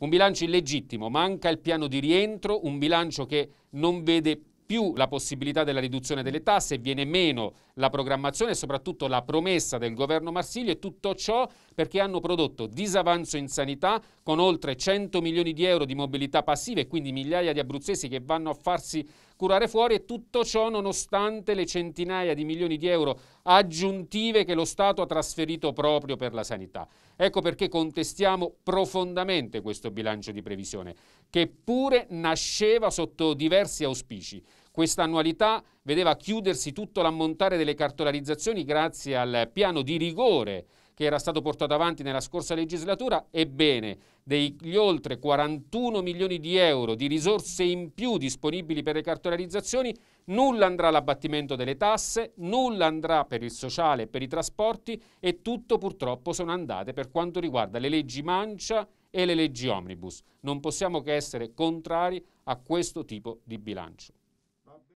Un bilancio illegittimo, manca il piano di rientro, un bilancio che non vede più la possibilità della riduzione delle tasse, e viene meno la programmazione e soprattutto la promessa del governo Marsiglio e tutto ciò perché hanno prodotto disavanzo in sanità con oltre 100 milioni di euro di mobilità passiva e quindi migliaia di abruzzesi che vanno a farsi curare fuori e tutto ciò nonostante le centinaia di milioni di euro aggiuntive che lo Stato ha trasferito proprio per la sanità. Ecco perché contestiamo profondamente questo bilancio di previsione, che pure nasceva sotto diversi auspici. Questa annualità vedeva chiudersi tutto l'ammontare delle cartolarizzazioni grazie al piano di rigore che era stato portato avanti nella scorsa legislatura, ebbene degli oltre 41 milioni di euro di risorse in più disponibili per le cartolarizzazioni, nulla andrà all'abbattimento delle tasse, nulla andrà per il sociale e per i trasporti e tutto purtroppo sono andate per quanto riguarda le leggi mancia e le leggi omnibus. Non possiamo che essere contrari a questo tipo di bilancio.